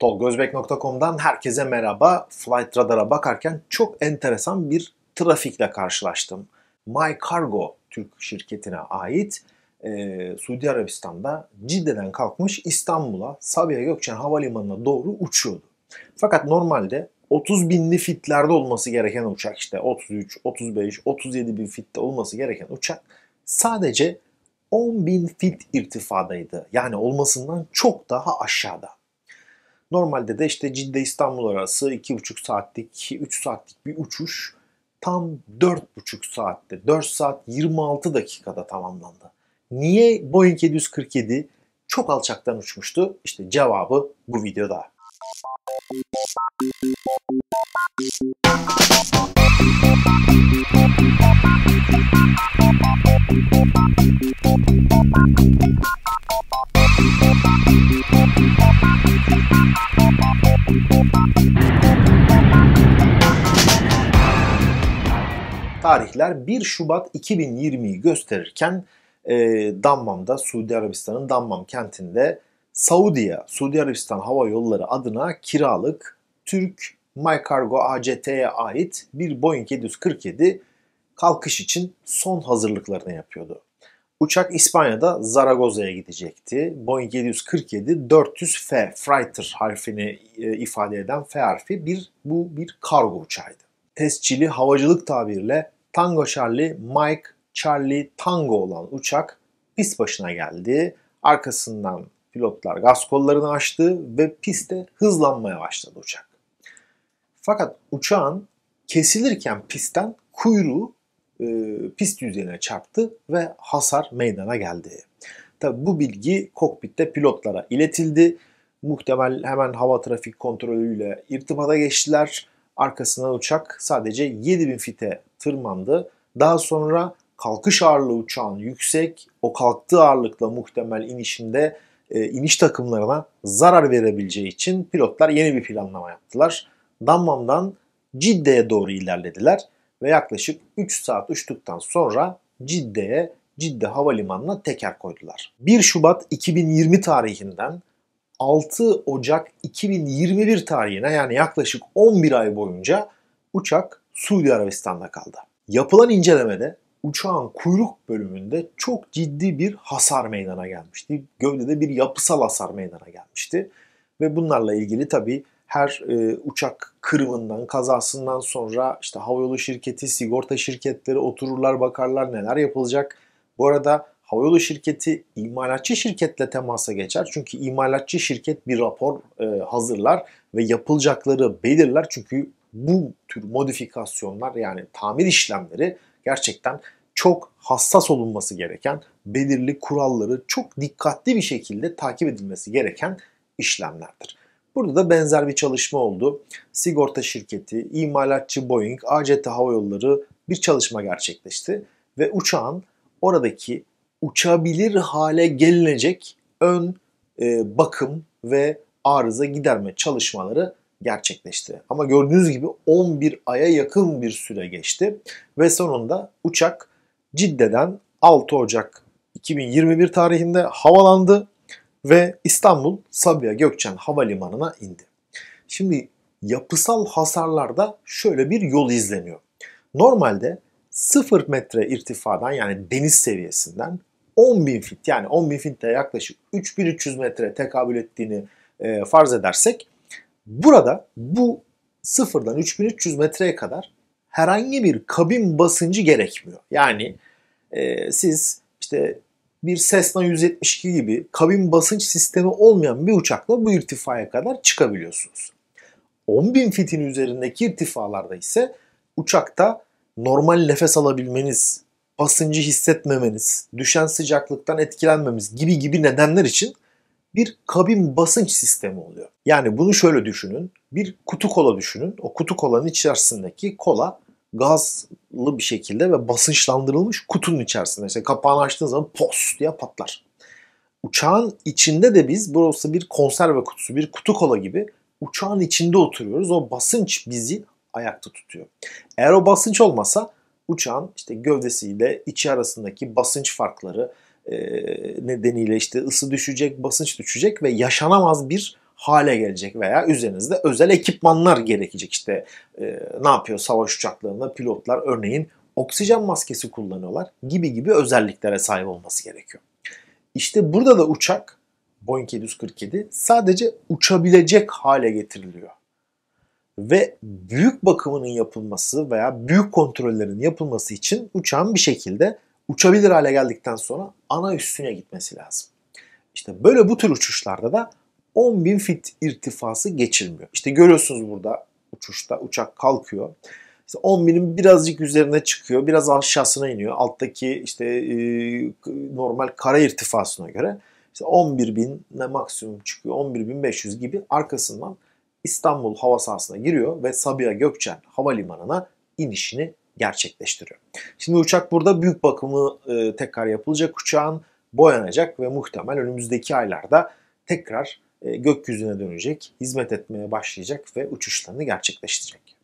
Tolgozbek.com'dan herkese merhaba. Flight Radar'a bakarken çok enteresan bir trafikle karşılaştım. My Cargo Türk şirketine ait e, Suudi Arabistan'da Cidde'den kalkmış İstanbul'a Sabiha Gökçen Havalimanı'na doğru uçuyordu. Fakat normalde 30 binli fitlerde olması gereken uçak işte 33, 35, 37 bin fitte olması gereken uçak sadece 10 bin fit irtifadaydı. Yani olmasından çok daha aşağıda. Normalde de işte Cidde İstanbul arası 2,5 saatlik, 3 saatlik bir uçuş tam 4,5 saatte, 4 saat 26 dakikada tamamlandı. Niye Boeing 747 çok alçaktan uçmuştu? İşte cevabı bu videoda. Thank you. Tarihler 1 Şubat 2020'yi gösterirken e, Dammam'da Suudi Arabistan'ın Dammam kentinde Saudi'ye Suudi Arabistan Hava Yolları adına kiralık Türk MyCargo ACT'ye ait bir Boeing 747 kalkış için son hazırlıklarını yapıyordu. Uçak İspanya'da Zaragoza'ya gidecekti. Boeing 747 400F Freighter harfini e, ifade eden F harfi bir bu bir kargo uçağıydı. Tescili havacılık tabirle Tango Charlie Mike Charlie Tango olan uçak pist başına geldi. Arkasından pilotlar gaz kollarını açtı ve piste hızlanmaya başladı uçak. Fakat uçağın kesilirken pistten kuyruğu e, pist yüzeyine çarptı ve hasar meydana geldi. Tabi bu bilgi kokpitte pilotlara iletildi. Muhtemel hemen hava trafik kontrolüyle irtibata geçtiler. Arkasından uçak sadece 7000 fite tırmandı. Daha sonra kalkış ağırlığı uçağın yüksek, o kalktığı ağırlıkla muhtemel inişinde e, iniş takımlarına zarar verebileceği için pilotlar yeni bir planlama yaptılar. Dammam'dan Cidde'ye doğru ilerlediler ve yaklaşık 3 saat uçtuktan sonra Cidde'ye Cidde Havalimanı'na teker koydular. 1 Şubat 2020 tarihinden 6 Ocak 2021 tarihine yani yaklaşık 11 ay boyunca uçak Suudi Arabistan'da kaldı. Yapılan incelemede uçağın kuyruk bölümünde çok ciddi bir hasar meydana gelmişti. Gövdede bir yapısal hasar meydana gelmişti. Ve bunlarla ilgili tabii her e, uçak kırımından, kazasından sonra işte havayolu şirketi, sigorta şirketleri otururlar bakarlar neler yapılacak. Bu arada havayolu şirketi imalatçı şirketle temasa geçer. Çünkü imalatçı şirket bir rapor e, hazırlar ve yapılacakları belirler. Çünkü bu tür modifikasyonlar yani tamir işlemleri gerçekten çok hassas olunması gereken, belirli kuralları çok dikkatli bir şekilde takip edilmesi gereken işlemlerdir. Burada da benzer bir çalışma oldu. Sigorta şirketi, imalatçı Boeing, ACT Hava Yolları bir çalışma gerçekleşti ve uçağın oradaki uçabilir hale gelinecek ön e, bakım ve arıza giderme çalışmaları gerçekleşti. Ama gördüğünüz gibi 11 aya yakın bir süre geçti ve sonunda uçak Cidde'den 6 Ocak 2021 tarihinde havalandı ve İstanbul Sabiha Gökçen Havalimanı'na indi. Şimdi yapısal hasarlarda şöyle bir yol izleniyor. Normalde 0 metre irtifadan yani deniz seviyesinden 10.000 fit yani 10.000 fitte yaklaşık 3300 metre tekabül ettiğini e, farz edersek burada bu sıfırdan 3300 metreye kadar herhangi bir kabin basıncı gerekmiyor. Yani e, siz işte bir Cessna 172 gibi kabin basınç sistemi olmayan bir uçakla bu irtifaya kadar çıkabiliyorsunuz. 10.000 fitin üzerindeki irtifalarda ise uçakta normal nefes alabilmeniz, basıncı hissetmemeniz, düşen sıcaklıktan etkilenmemiz gibi gibi nedenler için bir kabin basınç sistemi oluyor. Yani bunu şöyle düşünün. Bir kutu kola düşünün. O kutu kolanın içerisindeki kola gazlı bir şekilde ve basınçlandırılmış kutunun içerisinde. İşte kapağını açtığın zaman pos diye patlar. Uçağın içinde de biz burası bir konserve kutusu, bir kutu kola gibi uçağın içinde oturuyoruz. O basınç bizi ayakta tutuyor. Eğer o basınç olmasa uçağın işte gövdesiyle içi arasındaki basınç farkları e, nedeniyle işte ısı düşecek, basınç düşecek ve yaşanamaz bir hale gelecek veya üzerinizde özel ekipmanlar gerekecek. İşte e, ne yapıyor savaş uçaklarında pilotlar örneğin oksijen maskesi kullanıyorlar gibi gibi özelliklere sahip olması gerekiyor. İşte burada da uçak Boeing 747 sadece uçabilecek hale getiriliyor. Ve büyük bakımının yapılması veya büyük kontrollerin yapılması için uçağın bir şekilde uçabilir hale geldikten sonra ana üstüne gitmesi lazım. İşte böyle bu tür uçuşlarda da 10.000 fit irtifası geçirmiyor. İşte görüyorsunuz burada uçuşta uçak kalkıyor. İşte 10 binin birazcık üzerine çıkıyor, biraz aşağısına iniyor. Alttaki işte e, normal kara irtifasına göre işte 11 bin ne maksimum çıkıyor, 11 bin 500 gibi arkasından İstanbul hava sahasına giriyor ve Sabiha Gökçen Havalimanı'na inişini gerçekleştiriyor. Şimdi uçak burada büyük bakımı e, tekrar yapılacak uçağın boyanacak ve muhtemel önümüzdeki aylarda tekrar e, gökyüzüne dönecek, hizmet etmeye başlayacak ve uçuşlarını gerçekleştirecek.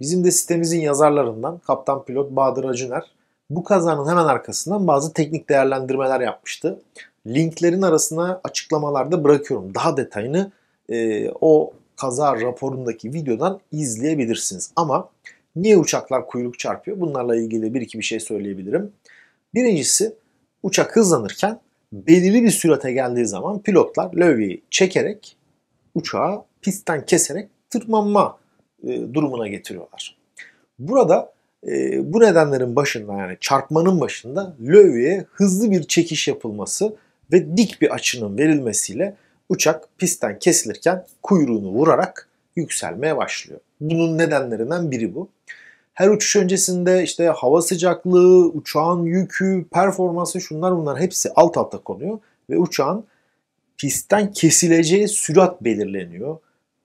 Bizim de sitemizin yazarlarından Kaptan Pilot Bahadır Acıner bu kazanın hemen arkasından bazı teknik değerlendirmeler yapmıştı. Linklerin arasına açıklamalarda bırakıyorum. Daha detayını e, o kaza raporundaki videodan izleyebilirsiniz. Ama niye uçaklar kuyruk çarpıyor? Bunlarla ilgili bir iki bir şey söyleyebilirim. Birincisi uçak hızlanırken belirli bir sürate geldiği zaman pilotlar lövyeyi çekerek uçağı pistten keserek tırmanma e, durumuna getiriyorlar. Burada e, bu nedenlerin başında yani çarpmanın başında lövyeye hızlı bir çekiş yapılması ve dik bir açının verilmesiyle uçak pistten kesilirken kuyruğunu vurarak yükselmeye başlıyor. Bunun nedenlerinden biri bu. Her uçuş öncesinde işte hava sıcaklığı, uçağın yükü, performansı şunlar bunlar hepsi alt alta konuyor. Ve uçağın pistten kesileceği sürat belirleniyor.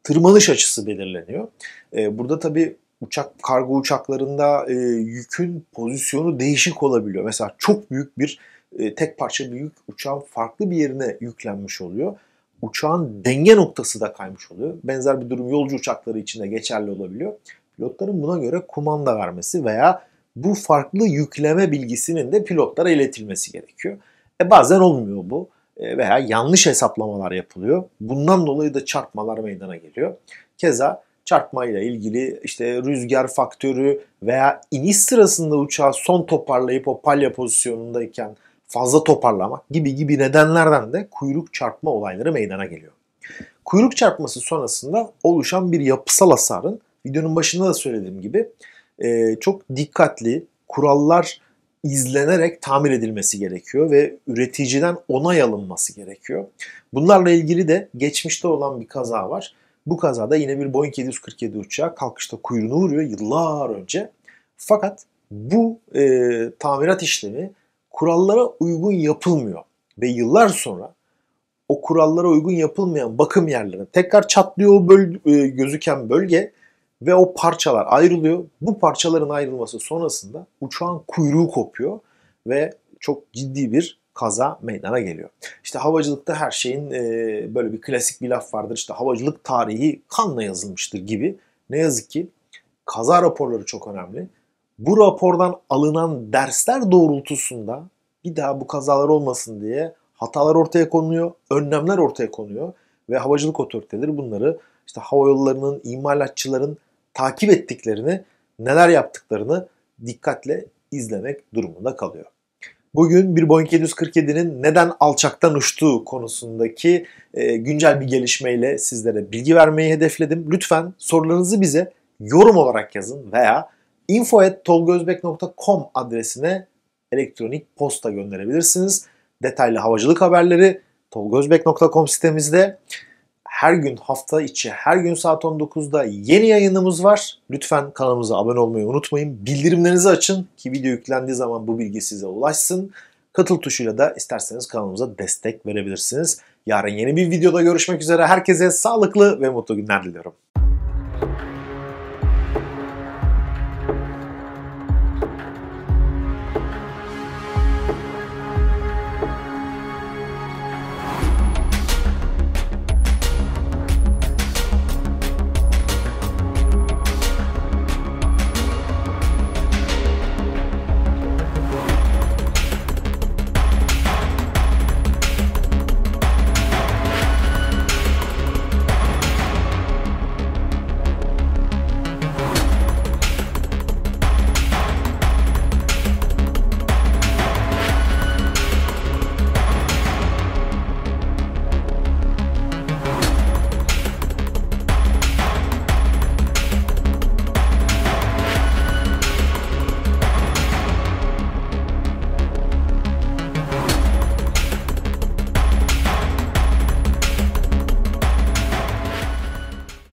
Tırmanış açısı belirleniyor. Ee, burada tabii uçak kargo uçaklarında e, yükün pozisyonu değişik olabiliyor. Mesela çok büyük bir e, tek parça bir yük uçağın farklı bir yerine yüklenmiş oluyor. Uçağın denge noktası da kaymış oluyor. Benzer bir durum yolcu uçakları için de geçerli olabiliyor pilotların buna göre kumanda vermesi veya bu farklı yükleme bilgisinin de pilotlara iletilmesi gerekiyor. E bazen olmuyor bu e, veya yanlış hesaplamalar yapılıyor. Bundan dolayı da çarpmalar meydana geliyor. Keza çarpmayla ilgili işte rüzgar faktörü veya iniş sırasında uçağı son toparlayıp o palya pozisyonundayken fazla toparlamak gibi gibi nedenlerden de kuyruk çarpma olayları meydana geliyor. Kuyruk çarpması sonrasında oluşan bir yapısal hasarın videonun başında da söylediğim gibi e, çok dikkatli kurallar izlenerek tamir edilmesi gerekiyor ve üreticiden onay alınması gerekiyor. Bunlarla ilgili de geçmişte olan bir kaza var. Bu kazada yine bir Boeing 747 uçağı kalkışta kuyruğunu vuruyor yıllar önce. Fakat bu e, tamirat işlemi kurallara uygun yapılmıyor ve yıllar sonra o kurallara uygun yapılmayan bakım yerlerine tekrar çatlıyor o böl- e, gözüken bölge ve o parçalar ayrılıyor. Bu parçaların ayrılması sonrasında uçağın kuyruğu kopuyor ve çok ciddi bir kaza meydana geliyor. İşte havacılıkta her şeyin e, böyle bir klasik bir laf vardır. İşte havacılık tarihi kanla yazılmıştır gibi. Ne yazık ki kaza raporları çok önemli. Bu rapordan alınan dersler doğrultusunda bir daha bu kazalar olmasın diye hatalar ortaya konuyor, önlemler ortaya konuyor ve havacılık otoriteleri bunları işte hava yollarının, imalatçıların takip ettiklerini, neler yaptıklarını dikkatle izlemek durumunda kalıyor. Bugün bir Boeing 747'nin neden alçaktan uçtuğu konusundaki e, güncel bir gelişmeyle sizlere bilgi vermeyi hedefledim. Lütfen sorularınızı bize yorum olarak yazın veya info.tolgozbek.com adresine elektronik posta gönderebilirsiniz. Detaylı havacılık haberleri tolgozbek.com sitemizde her gün hafta içi her gün saat 19'da yeni yayınımız var. Lütfen kanalımıza abone olmayı unutmayın. Bildirimlerinizi açın ki video yüklendiği zaman bu bilgi size ulaşsın. Katıl tuşuyla da isterseniz kanalımıza destek verebilirsiniz. Yarın yeni bir videoda görüşmek üzere. Herkese sağlıklı ve mutlu günler diliyorum.